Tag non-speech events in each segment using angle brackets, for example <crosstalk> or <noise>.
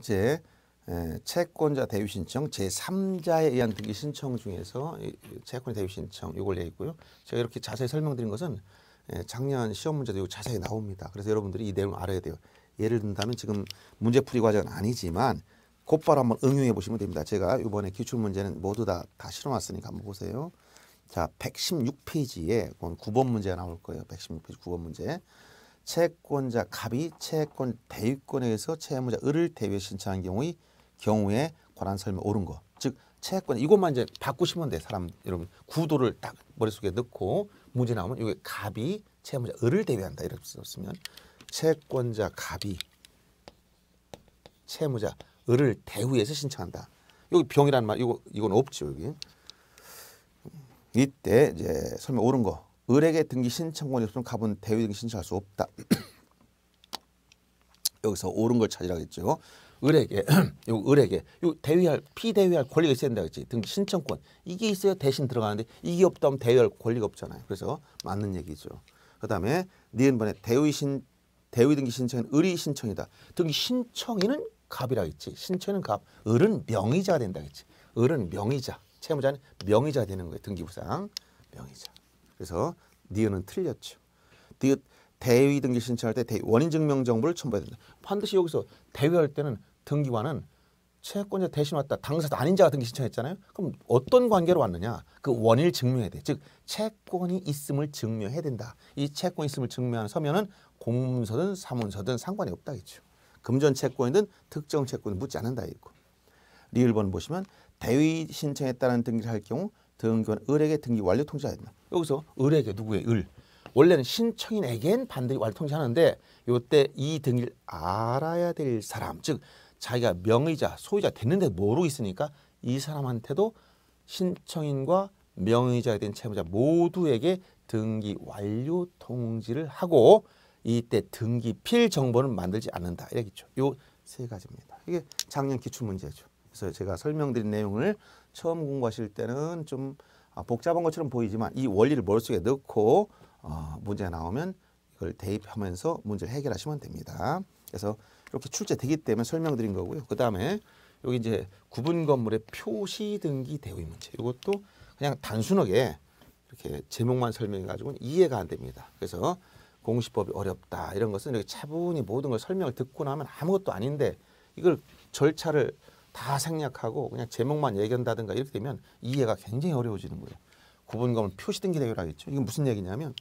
이제 채권자 대위 신청 제3자에 의한 등기 신청 중에서 채권 대위 신청 이걸 얘기고요 제가 이렇게 자세히 설명드린 것은 작년 시험 문제도 자세히 나옵니다. 그래서 여러분들이 이 내용을 알아야 돼요. 예를 든다면 지금 문제풀이 과정은 아니지만 곧바로 한번 응용해 보시면 됩니다. 제가 이번에 기출 문제는 모두 다다 실어놨으니까 한번 보세요. 자, 116페이지에 9번 문제가 나올 거예요. 116페이지 9번 문제. 채권자 갑이 채권 대위권에 서 채무자 을을 대위에 신청한 경우의 경우에 관한 설명 옳은 거. 즉 채권 이것만 이제 바꾸시면 돼 사람 여러분 구도를 딱 머릿속에 넣고 문제 나오면 이게 갑이 채무자 을을 대위한다 이렇게 썼으면 채권자 갑이 채무자 을을 대위해서 신청한다. 여기 병이라는 말 이거 이건 없죠 여기. 이때 이제 설명 옳은 거 을에게 등기 신청권이 없으면 갑은 대위 등기 신청할 수 없다. <clears throat> 여기서 옳은 걸 찾으라겠죠. 을에게 <clears throat> 요 을에게 요 대위할 피대위할 권리가 있어야 된다 그랬지 등기 신청권 이게 있어야 대신 들어가는데 이게 없다면 대위할 권리가 없잖아요 그래서 맞는 얘기죠 그다음에 니은 번에 대위 신 대위 등기 신청은 을이 신청이다 등기 신청인은 갑이라 했지 신청은 인갑 을은 명의자가 된다 그랬지 을은 명의자 채무자는 명의자가 되는 거예요 등기부상 명의자 그래서 니은은 틀렸죠. 니은 대위 등기 신청할 때 대위, 원인 증명 정보를 첨부해야 된다. 반드시 여기서 대위할 때는 등기관은 채권자 대신 왔다. 당사자 아닌 자가 등기 신청했잖아요. 그럼 어떤 관계로 왔느냐? 그 원인을 증명해야 돼. 즉 채권이 있음을 증명해야 된다. 이 채권이 있음을 증명하 서면은 공문서든 사문서든 상관이 없다겠죠. 금전 채권이든 특정 채권을 묻지 않는다 리을 번 보시면 대위 신청에 따른 등기를 할 경우 등교 을에게 등기 완료 통지하였다. 여기서 을에게 누구의 을? 원래는 신청인에겐 반드시 완료 통지하는데 요때 이 등기를 알아야 될 사람 즉 자기가 명의자 소유자 됐는데 모르고 있으니까 이 사람한테도 신청인과 명의자에 대한 채무자 모두에게 등기 완료 통지를 하고 이때 등기 필 정보는 만들지 않는다 이렇겠죠. 요 세 가지입니다. 이게 작년 기출 문제죠. 그래서 제가 설명드린 내용을 처음 공부하실 때는 좀 아, 복잡한 것처럼 보이지만 이 원리를 머릿속에 넣고 어, 문제가 나오면 이걸 대입하면서 문제를 해결하시면 됩니다. 그래서 이렇게 출제되기 때문에 설명드린 거고요. 그 다음에 여기 이제 구분 건물의 표시 등기 대우의 문제. 이것도 그냥 단순하게 이렇게 제목만 설명해 가지고는 이해가 안 됩니다. 그래서 공시법이 어렵다 이런 것은 이렇게 차분히 모든 걸 설명을 듣고 나면 아무것도 아닌데 이걸 절차를 다 생략하고 그냥 제목만 예견다든가 이렇게 되면 이해가 굉장히 어려워지는 거예요. 구분건물 표시등기 대결 하겠죠. 이게 무슨 얘기냐면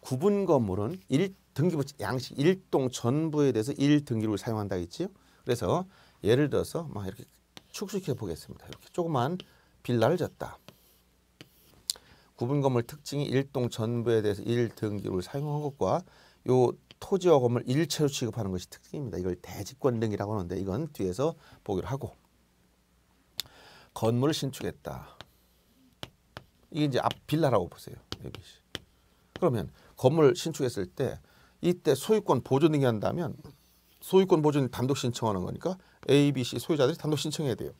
구분건물은 등기부 양식 1동 전부에 대해서 1등기를 사용한다 했지요. 그래서 예를 들어서 막 이렇게 축소시켜 보겠습니다. 이렇게 조그만 빌라를 졌다. 구분건물 특징이 1동 전부에 대해서 1등기를 사용한 것과 요 토지 어금을 일체로 취급하는 것이 특징입니다. 이걸 대지권 등이라고 하는데 이건 뒤에서 보기로 하고 건물을 신축했다. 이게 이제 앞 빌라라고 보세요. 그러면 건물 신축했을 때 이때 소유권 보존 등이 한다면 소유권 보존 단독 신청하는 거니까 ABC 소유자들이 단독 신청해야 돼요.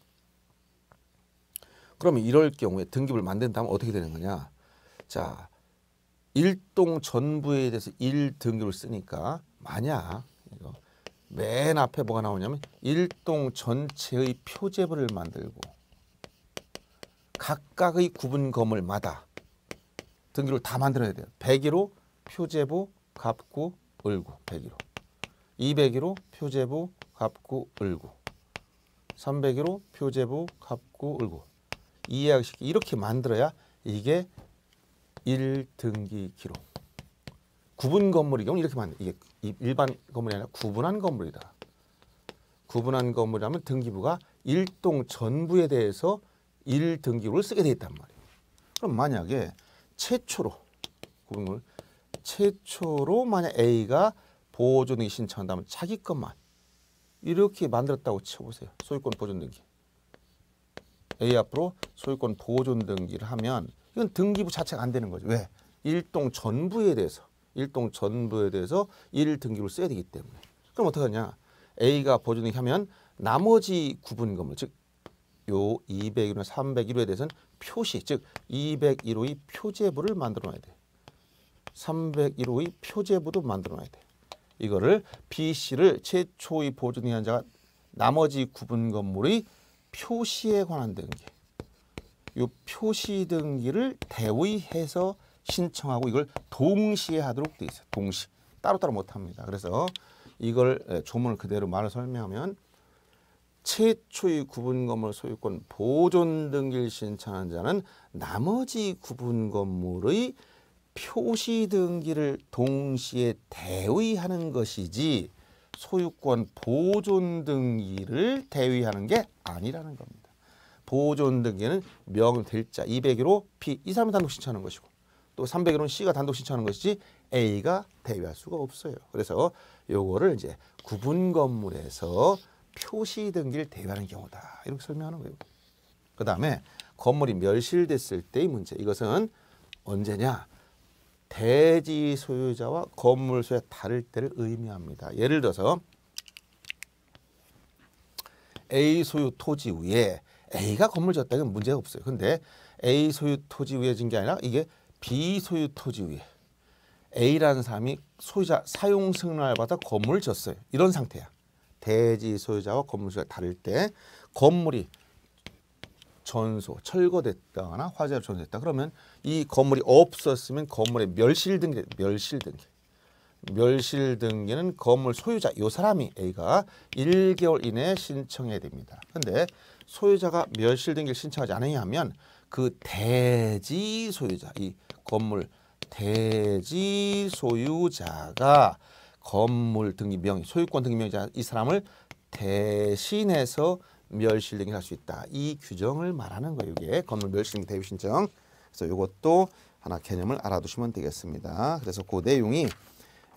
그러면 이럴 경우에 등기부를 만든 다음 어떻게 되는 거냐? 자, 일동 전부에 대해서 1등급로 쓰니까 만약 이거 맨 앞에 뭐가 나오냐면 일동 전체의 표제부를 만들고 각각의 구분 검을마다 등기를 다 만들어야 돼요. 101호 표제부 갑구 을구 101호 201호 표제부 갑구 을구 301호 표제부 갑구 을구 이해하기 쉽게 이렇게 만들어야 이게 1등기 기록. 구분 건물의 경우 이렇게 만 이게 일반 건물이 아니라 구분한 건물이다. 구분한 건물이라면 등기부가 일동 전부에 대해서 1등기부를 쓰게 돼 있단 말이에요. 그럼 만약에 최초로 구분을 최초로 만약 A가 보존등기 신청한다면 자기 것만 이렇게 만들었다고 쳐보세요. 소유권 보존등기. A 앞으로 소유권 보존등기를 하면 이건 등기부 자체가 안 되는 거죠. 왜? 일동 전부에 대해서 일동 전부에 대해서 일등기부를 써야 되기 때문에. 그럼 어떻게 하냐? A가 보존이 하면 나머지 구분 건물 즉요2 0 1호 301호에 대해서는 표시 즉 201호의 표제부를 만들어 놔야 돼. 301호의 표제부도 만들어 놔야 돼. 이거를 B, C를 최초의 보존이한 자가 나머지 구분 건물의 표시에 관한 등기. 이 표시 등기를 대위해서 신청하고 이걸 동시에 하도록 돼 있어요. 동시. 따로따로 못합니다. 그래서 이걸 예, 조문을 그대로 말을 설명하면 최초의 구분건물 소유권 보존 등기를 신청한 자는 나머지 구분건물의 표시 등기를 동시에 대의하는 것이지 소유권 보존 등기를 대위하는 게 아니라는 겁니다. 보존 등기는 명될자 2 0 0으로 B, 2, 3이 단독 신청하는 것이고 또 301호는 C가 단독 신청하는 것이지 A가 대비할 수가 없어요. 그래서 요거를 이제 구분 건물에서 표시 등기를 대비하는 경우다. 이렇게 설명하는 거예요. 그 다음에 건물이 멸실됐을 때의 문제. 이것은 언제냐? 대지 소유자와 건물 소유자 다를 때를 의미합니다. 예를 들어서 A 소유 토지 위에 A가 건물 지었다 이건 문제가 없어요. 근데 A 소유 토지 위에 진 게 아니라 이게 B 소유 토지 위에 A라는 사람이 소유자 사용 승낙을 받아 건물을 졌어요 이런 상태야. 대지 소유자와 건물 소유자 다를 때 건물이 전소, 철거됐다거나 화재로 전소됐다. 그러면 이 건물이 없었으면 건물의 멸실 등계 멸실 등계 멸실 등계는 건물 소유자 이 사람이 A가 1개월 이내에 신청해야 됩니다. 근데 소유자가 멸실된기 신청하지 않느냐 하면 그 대지 소유자, 이 건물 대지 소유자가 건물 등기 명의, 소유권 등기 명의자 이 사람을 대신해서 멸실된기할수 있다. 이 규정을 말하는 거예요. 이게 건물 멸실등기 대비 신청. 그래서 이것도 하나 개념을 알아두시면 되겠습니다. 그래서 그 내용이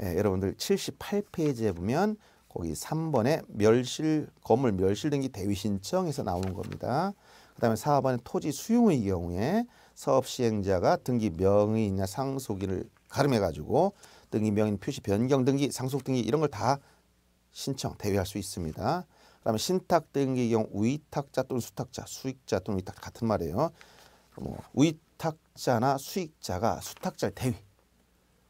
예, 여러분들 78페이지에 보면 거기 3번에 멸실 건물 멸실등기 대위 신청에서 나오는 겁니다. 그다음에 4번에 토지 수용의 경우에 사업 시행자가 등기 명의이나 상속인을 가름해 가지고 등기 명인 표시 변경 등기 상속 등기 이런 걸 다 신청 대위할 수 있습니다. 그다음에 신탁 등기 경우 위탁자 또는 수탁자, 수익자 또는 위탁 같은 말이에요. 뭐위탁자나 수익자가 수탁자 대위.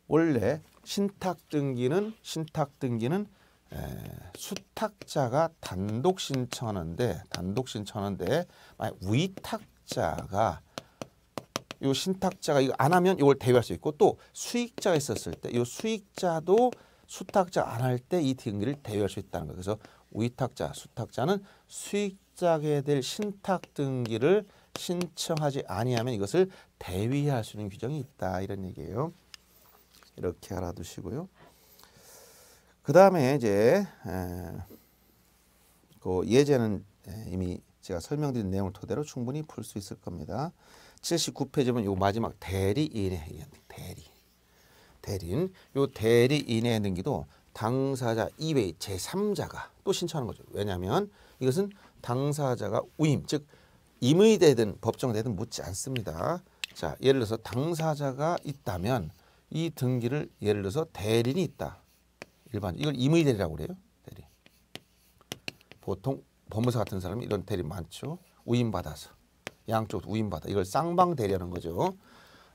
원래 신탁 등기는 신탁 등기는 에, 수탁자가 단독 신청하는데 단독 신청하는데 만약 위탁자가 요 신탁자가 이거 안 하면 이걸 대비할 수 있고 또 수익자가 있었을 때 요 수익자도 수탁자 안 할 때 이 등기를 대비할 수 있다는 거. 그래서 위탁자, 수탁자는 수익자게 될 신탁 등기를 신청하지 아니하면 이것을 대위할 수 있는 규정이 있다 이런 얘기예요. 이렇게 알아두시고요. 그 다음에 이제 그 예제는 이미 제가 설명드린 내용을 토대로 충분히 풀 수 있을 겁니다. 79페이지 보면 요 마지막 대리인의 대리. 대리인. 요 대리인의 행위도 당사자 이외의 제3자가 또 신청하는 거죠. 왜냐하면 이것은 당사자가 우임, 즉 임의 되든 법정 되든 묻지 않습니다. 자, 예를 들어서 당사자가 있다면 이 등기를 예를 들어서 대리인이 있다. 일반 이걸 임의 대리라고 그래요. 대리. 보통 법무사 같은 사람이 이런 대리 많죠. 우임받아서 양쪽 우임받아 이걸 쌍방 대리하는 거죠.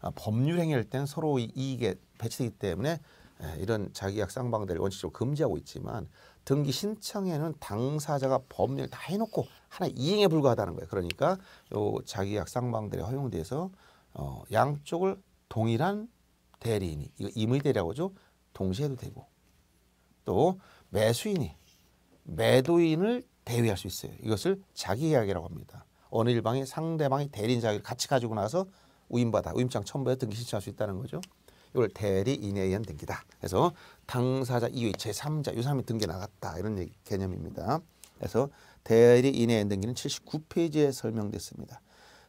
아, 법률 행위일 땐 서로 이익에 배치되기 때문에 에, 예, 이런 자기약 쌍방 대리 원칙적으로 금지하고 있지만 등기 신청에는 당사자가 법률 다 해놓고 하나 이행에 불과하다는 거예요. 그러니까 요 자기약 쌍방 대리 허용돼서 어, 양쪽을 동일한 대리인이 이거 임의 대리라고죠. 동시에도 되고 또 매수인이 매도인을 대위할 수 있어요. 이것을 자기계약이라고 합니다. 어느 일방이 상대방이 대리인 자격을 같이 가지고 나서 우임받아 우임장 첨부해 등기 신청할 수 있다는 거죠. 이걸 대리인에 의한 등기다. 그래서 당사자 이외 제3자 유사람이 등기 나갔다 이런 얘기, 개념입니다. 그래서 대리인에 의한 등기는 79페이지에 설명됐습니다.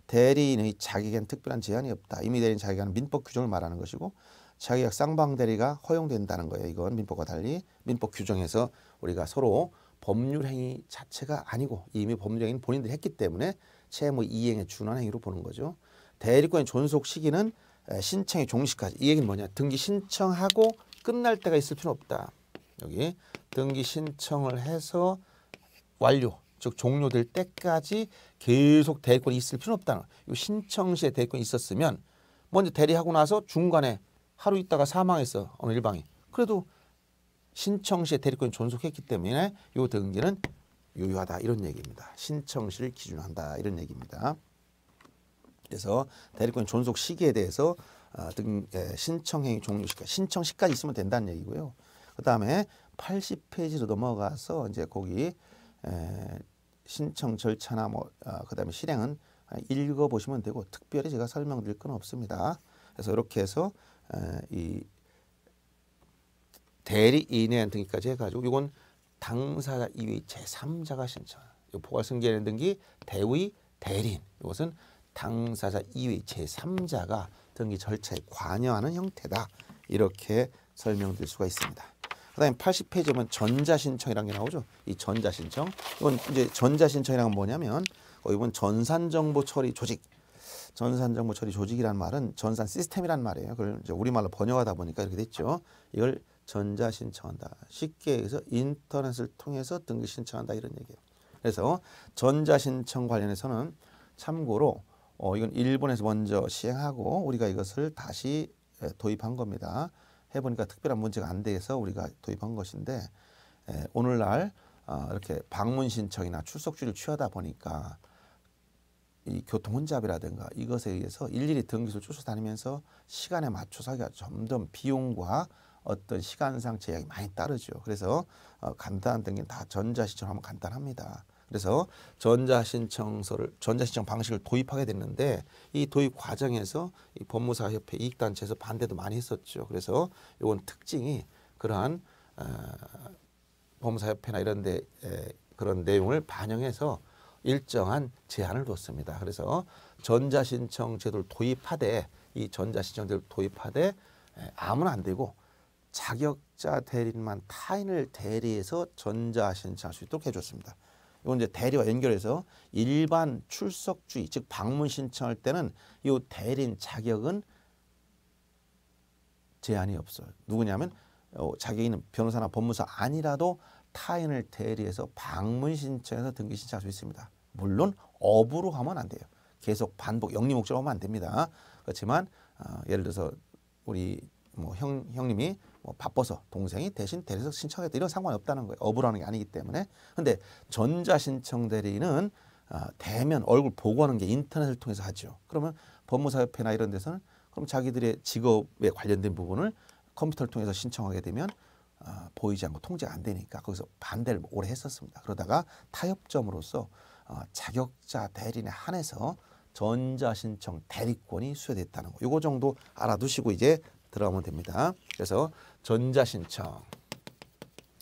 대리인의 자격에는 특별한 제한이 없다. 임의대리인 자격에 민법 규정을 말하는 것이고 자격 쌍방대리가 허용된다는 거예요. 이건 민법과 달리 민법 규정에서 우리가 서로 법률 행위 자체가 아니고 이미 법률 행위는 본인들이 했기 때문에 채무 이행에 준한 행위로 보는 거죠. 대리권의 존속 시기는 신청의 종식까지 이 얘기는 뭐냐 등기 신청하고 끝날 때가 있을 필요 없다. 여기 등기 신청을 해서 완료 즉 종료될 때까지 계속 대리권이 있을 필요 없다는 거예이 신청 시에 대리권이 있었으면 먼저 대리하고 나서 중간에 하루 있다가 사망했어 어느 일방이 그래도 신청 시에 대리권이 존속했기 때문에 요 등기는 유효하다 이런 얘기입니다. 신청 시를 기준 한다 이런 얘기입니다. 그래서 대리권 존속 시기에 대해서 어, 등 예, 신청행위 종료 시까 신청 시까지 있으면 된다는 얘기고요. 그다음에 80페이지로 넘어가서 이제 거기 에, 신청 절차나 뭐 어, 그다음에 실행은 읽어 보시면 되고 특별히 제가 설명드릴 건 없습니다. 그래서 이렇게 해서 아, 이 대리인의 등기까지 해가지고 이건 당사자 이외 제3자가 신청. 이포괄승계하 등기 대위 대리인 이것은 당사자 이외 제3자가 등기 절차에 관여하는 형태다. 이렇게 설명드 수가 있습니다. 그다음에 80페이지 보면 전자신청이라는 게 나오죠. 이 전자신청. 이건 이제 전자신청이란 건 뭐냐면 이번 전산정보 처리 조직 전산 정보 처리 조직이라는 말은 전산 시스템이란 말이에요. 그걸 이제 우리말로 번역하다 보니까 이렇게 됐죠. 이걸 전자 신청한다. 쉽게 해서 인터넷을 통해서 등기 신청한다 이런 얘기예요. 그래서 전자 신청 관련해서는 참고로 어, 이건 일본에서 먼저 시행하고 우리가 이것을 다시 예, 도입한 겁니다. 해보니까 특별한 문제가 안 돼서 우리가 도입한 것인데 에, 예, 오늘날 어, 이렇게 방문 신청이나 출석지를 취하다 보니까 이 교통 혼잡이라든가 이것에 의해서 일일이 등기소를 쫓아다니면서 시간에 맞춰서 하기가 점점 비용과 어떤 시간상 제약이 많이 따르죠. 그래서 어, 간단한 등기는 다 전자신청하면 간단합니다. 그래서 전자신청서를 전자신청 방식을 도입하게 됐는데 이 도입 과정에서 이 법무사협회 이익단체에서 반대도 많이 했었죠. 그래서 요건 특징이 그러한 어, 법무사협회나 이런데 에, 그런 내용을 반영해서 일정한 제한을 뒀습니다. 그래서 전자신청 제도를 도입하되 이 전자신청 제도를 도입하되 예, 아무나 안 되고 자격자 대리인만 타인을 대리해서 전자신청할 수 있도록 해줬습니다. 이건 이제 대리와 연결해서 일반 출석주의 즉 방문 신청할 때는 이 대리인 자격은 제한이 없어요. 누구냐면 어, 자격이 있는 변호사나 법무사 아니라도 타인을 대리해서 방문 신청해서 등기 신청할 수 있습니다. 물론 업으로 하면 안 돼요. 계속 반복 영리 목적으로 하면 안 됩니다. 그렇지만 어, 예를 들어서 우리 뭐 형, 형님이 뭐 바빠서 동생이 대신 대리석 신청했다 이런 상관이 없다는 거예요. 업으로 하는 게 아니기 때문에. 근데 전자신청 대리는 어, 대면 얼굴 보고 하는 게 인터넷을 통해서 하죠. 그러면 법무사협회나 이런 데서는 그럼 자기들의 직업에 관련된 부분을 컴퓨터를 통해서 신청하게 되면 아, 보이지 않고 통제가 안 되니까 거기서 반대를 오래 했었습니다. 그러다가 타협점으로서 어, 자격자 대리인에 한해서 전자신청 대리권이 수여됐다는 거. 요거 정도 알아두시고 이제 들어가면 됩니다. 그래서 전자신청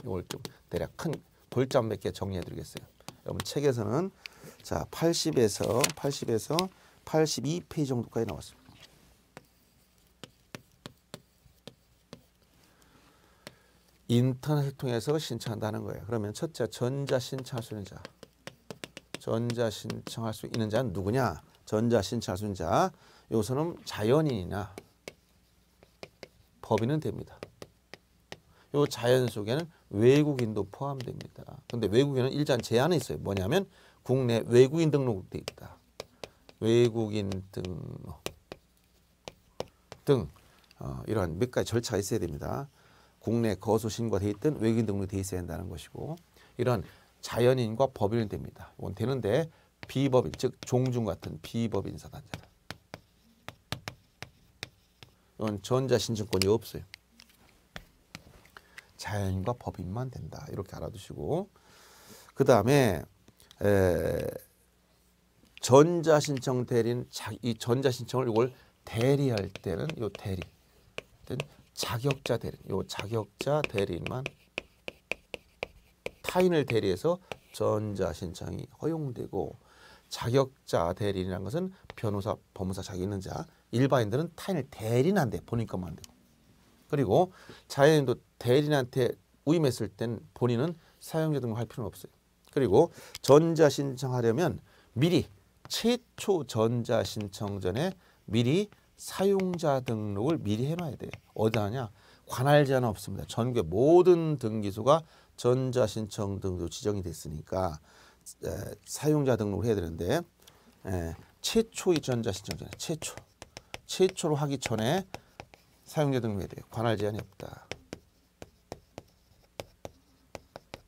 이걸 좀 대략 큰 골자 몇개 정리해 드리겠어요. 여러분 책에서는 자 80에서 80에서 82페이지 정도까지 나왔습니다. 인터넷을 통해서 신청한다는 거예요. 그러면 첫째 전자 신청할 수 있는 자. 전자 신청할 수 있는 자는 누구냐? 전자 신청할 수 있는 자. 요서는 자연인이나 법인은 됩니다. 요 자연 속에는 외국인도 포함됩니다. 근데 외국인은 일단 제한이 있어요. 뭐냐면 국내 외국인 등록돼 있다. 외국인 등등 어, 이러몇 가지 절차가 있어야 됩니다. 국내 거소 신고돼 있든 외국인 등록돼 있어야 한다는 것이고 이런 자연인과 법인이 됩니다. 이건 되는데 비법인 즉 종중 같은 비법인 사단자는 이건 전자 신청권이 없어요. 자연인과 법인만 된다. 이렇게 알아두시고 그 다음에 전자 신청 대리인 이 전자 신청을 이걸 대리할 때는 이 대리 자격자 대리인, 요 자격자 대리인만 타인을 대리해서 전자 신청이 허용되고 자격자 대리인이라는 것은 변호사, 법무사 자기 있는 자, 아, 일반인들은 타인을 대리인한 돼. 본인 것만 안 되고. 그리고 자연인도 대리인한테 위임했을 땐 본인은 사용자 등록할 필요는 없어요. 그리고 전자 신청하려면 미리 최초 전자 신청 전에 미리 사용자 등록을 미리 해놔야 돼요. 어디 하냐? 관할 제한 없습니다. 전국의 모든 등기소가 전자신청 등도 지정이 됐으니까 에, 사용자 등록을 해야 되는데 에, 최초의 전자신청자 최초. 최초로 하기 전에 사용자 등록해야 돼요. 관할 제한이 없다.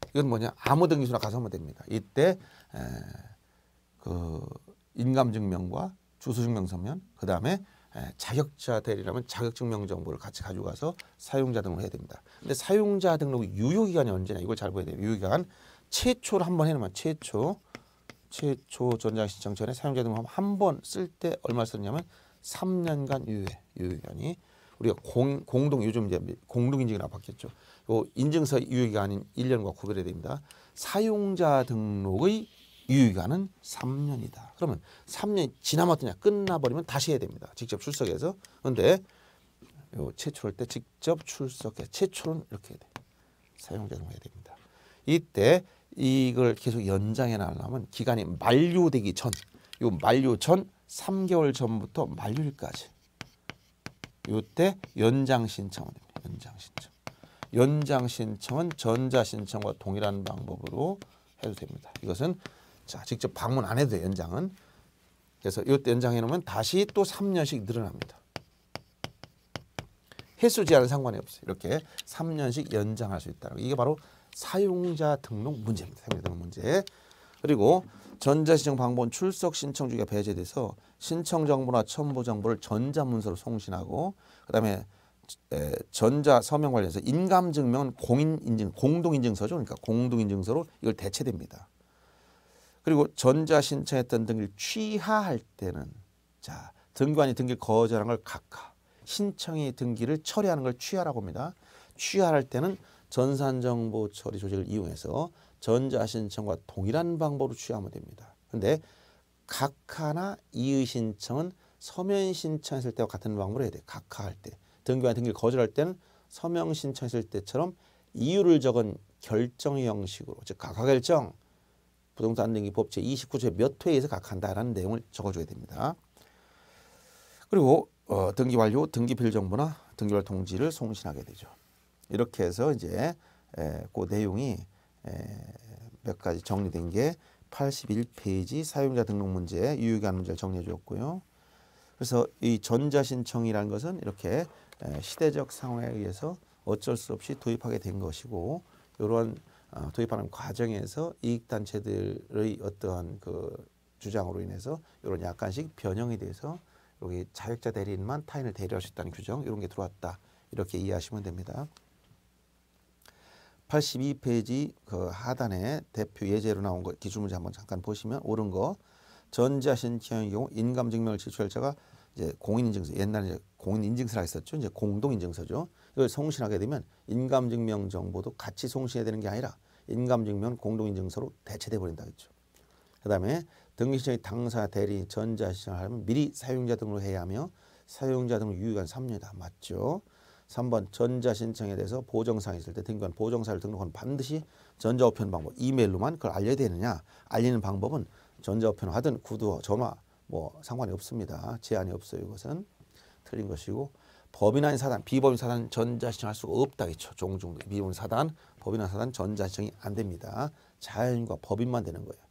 이건 뭐냐? 아무 등기소나 가서 하면 됩니다. 이때 에, 그 인감증명과 주소증명서면 그 다음에 예, 자격자 대리라면 자격증명 정보를 같이 가져가서 사용자 등록을 해야 됩니다. 근데 사용자 등록 유효기간이 언제냐 이걸 잘 봐야 돼요. 유효기간 최초로 한 번 해놓으면 최초 최초 전장 신청 전에 사용자 등록 한번 쓸 때 얼마 썼냐면 3년간 유효 해 유효기간이 우리가 공, 공동 요즘 이제 공동 인증이라 바겠죠요 인증서 유효기간인 1년과 구별해야 됩니다. 사용자 등록의 유효기간은 3년이다. 그러면 3년 지나면 어떠냐? 끝나버리면 다시 해야 됩니다. 직접 출석해서. 근데 요 제출할 때 직접 출석해. 제출은 이렇게 해야 돼. 사용자 등 해야 됩니다. 이때 이걸 계속 연장해 나가려면 기간이 만료되기 전, 요 만료 전 3개월 전부터 만료일까지 요때 연장 신청을 됩니다. 연장 신청. 연장 신청은 전자 신청과 동일한 방법으로 해도 됩니다. 이것은 자, 직접 방문 안 해도 돼요, 연장은. 그래서 이때 연장해 놓으면 다시 또 3년씩 늘어납니다. 횟수 제한은 상관이 없어요. 이렇게 3년씩 연장할 수 있다는 거. 이게 바로 사용자 등록 문제입니다. 사용자 등록 문제. 그리고 전자시청 방본 출석 신청 주기가 배제돼서 신청 정보나 첨부 정보를 전자 문서로 송신하고 그다음 에, 전자 서명 관련해서 인감증명은 공인 인증 공동 인증서죠. 그러니까 공동 인증서로 이걸 대체됩니다. 그리고 전자신청했던 등기를 취하할 때는 자 등관이 등기 거절한 걸 각하 신청이 등기를 처리하는 걸 취하라고 합니다. 취하할 때는 전산정보 처리 조직을 이용해서 전자신청과 동일한 방법으로 취하면 됩니다. 근데 각하나 이의신청은 서면 신청했을 때와 같은 방법으로 해야 돼. 요 각하할 때. 등기와 등기를 거절할 때는 서명 신청했을 때처럼 이유를 적은 결정 형식으로 즉 각하 결정 부동산 등기법 제29조 에몇 회에서 각한다라는 내용을 적어줘야 됩니다. 그리고 어, 등기 완료 등기 필 정보나 등기 완 통지를 송신하게 되죠. 이렇게 해서 이제 에, 그 내용이 에, 몇 가지 정리된 게 81페이지 사용자 등록 문제 유효기한 문제를 정리해 주었고요. 그래서 이 전자신청이라는 것은 이렇게 시대적 상황에 의해서 어쩔 수 없이 도입하게 된 것이고 이러한 도입하는 어, 과정에서 이익단체들의 어떠한 그 주장으로 인해서 이런 약간씩 변형이 돼서 여기 자격자 대리인만 타인을 대리할 수 있다는 규정 이런 게 들어왔다 이렇게 이해하시면 됩니다. 82페이지 그 하단에 대표 예제로 나온 거기준문제 한번 잠깐 보시면 옳은 거 전자신청의 경우 인감증명을 제출할 자가 이제 공인인증서 옛날에 공인인증서라 했었죠 이제 공동인증서죠 이걸 송신하게 되면 인감증명 정보도 같이 송신해야 되는 게 아니라 인감증명 공동인증서로 대체돼 버린다겠죠. 그다음에 등기시장의 당사 대리 전자시장을 하려면 미리 사용자 등록을 해야 하며 사용자 등록 유효기간 3년이다. 맞죠? 3번 전자 신청에 대해서 보정사항이 있을 때 등기관 보정사를 등록하면 반드시 전자우편 방법 이메일로만 그걸 알려야 되느냐 알리는 방법은 전자우편을 하든 구두어 전화 뭐 상관이 없습니다 제한이 없어요 이것은 틀린 것이고 법인 아닌 사단, 비법인 사단 전자신청할 수가 없다 그죠 종종 비법인 사단, 법인 아닌 사단 전자신청이 안 됩니다. 자연과 법인만 되는 거예요.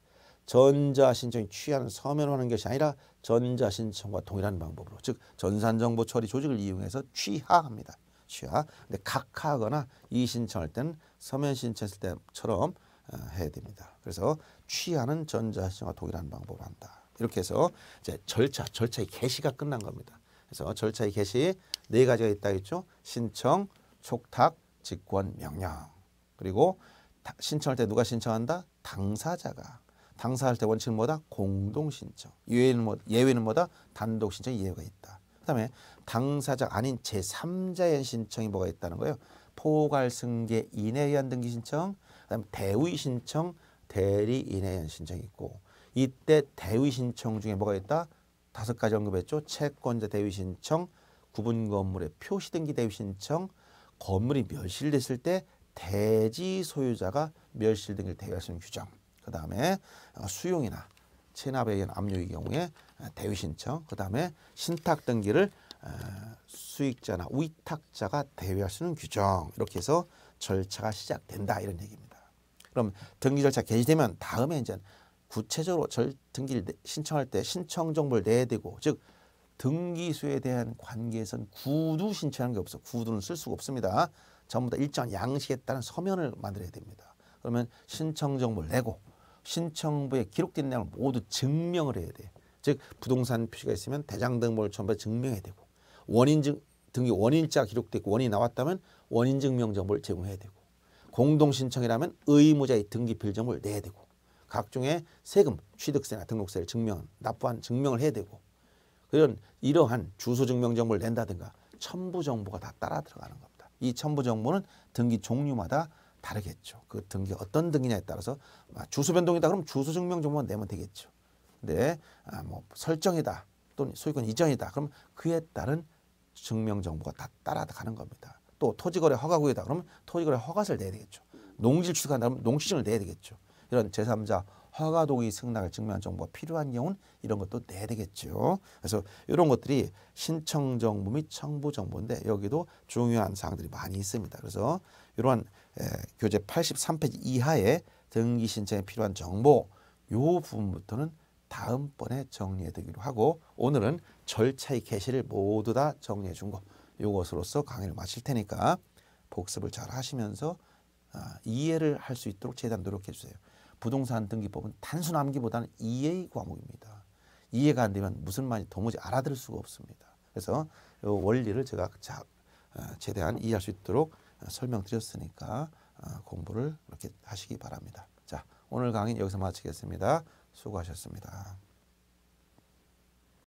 전자신청이 취하는 서면을 하는 것이 아니라 전자신청과 동일한 방법으로 즉 전산정보 처리 조직을 이용해서 취하합니다. 취하. 근데 각하거나 이신청할 때는 서면 신청했을 때처럼 어, 해야 됩니다. 그래서 취하는 전자신청과 동일한 방법을 한다. 이렇게 해서 이제 절차, 절차의 개시가 끝난 겁니다. 그래서 절차의 개시 네 가지가 있다 했죠. 신청, 촉탁, 직권, 명령. 그리고 신청할 때 누가 신청한다? 당사자가. 당사할 때 원칙은 뭐다? 공동신청. 예외는, 뭐, 예외는 뭐다? 단독신청 예외가 있다. 그 다음에 당사자 아닌 제3자의 신청이 뭐가 있다는 거예요. 포괄승계 인에 의한 등기 신청, 그다음 에 대위 신청, 대리 인에 의한 신청이 있고 이때 대위 신청 중에 뭐가 있다? 다섯 가지 언급했죠. 채권자 대위 신청, 구분 건물에 표시 등기 대위 신청 건물이 멸실됐을 때 대지 소유자가 멸실 등기를 대위할 수 있는 규정. 그 다음에 어, 수용이나 체납에 의한 압류의 경우에 어, 대위 신청. 그 다음에 신탁 등기를 어, 수익자나 위탁자가 대위할 수 있는 규정. 이렇게 해서 절차가 시작된다 이런 얘기입니다. 그럼 등기 절차 개시되면 다음에 이제 구체적으로 절 등기를 신청할 때 신청 정보를 내야 되고 즉 등기소에 대한 관계에선 구두 신청한 게 없어. 구두는 쓸 수가 없습니다. 전부 다 일정한 양식에 따른 서면을 만들어야 됩니다. 그러면 신청 정보를 내고 신청부에 기록된 내용을 모두 증명을 해야 돼. 즉 부동산 표시가 있으면 대장 등본을 전부 증명해야 되고 원인 증 등기 원인자 기록됐고 원인이 나왔다면 원인 증명 정보를 제공해야 되고 공동 신청이라면 의무자의 등기 필정을 내야 되고 각종의 세금, 취득세나 등록세를 증명, 납부한 증명을 해야 되고 그런 이러한 주소증명정보를 낸다든가 첨부 정보가 다 따라 들어가는 겁니다. 이 첨부 정보는 등기 종류마다 다르겠죠. 그 등기 어떤 등기냐에 따라서 아, 주소 변동이다 그럼 주소 증명 정보만 내면 되겠죠. 근데 아, 뭐 설정이다 또는 소유권 이전이다 그럼 그에 따른 증명 정보가 다 따라가는 겁니다. 또 토지거래 허가구이다 그러면 토지거래 허가서를 내야 되겠죠. 농지를 취득한다 그러면 농지증을 내야 되겠죠. 이런 제3자 허가 동의 승낙을 증명한 정보가 필요한 경우는 이런 것도 내야 되겠죠. 그래서 이런 것들이 신청 정보 및 청부 정보인데 여기도 중요한 사항들이 많이 있습니다. 그래서 이러한 에, 교재 83페이지 이하의 등기 신청에 필요한 정보 요 부분부터는 다음번에 정리해 드리기로 하고 오늘은 절차의 개시를 모두 다 정리해 준 것. 요것으로서 강의를 마칠 테니까 복습을 잘 하시면서 아, 이해를 할 수 있도록 최대한 노력해 주세요. 부동산 등기법은 단순 암기보다는 이해 의 과목입니다. 이해가 안 되면 무슨 말인지 도무지 알아들을 수가 없습니다. 그래서 원리를 제가 자, 어, 최대한 이해할 수 있도록 어, 설명드렸으니까 어, 공부를 이렇게 하시기 바랍니다. 자, 오늘 강의 여기서 마치겠습니다. 수고하셨습니다.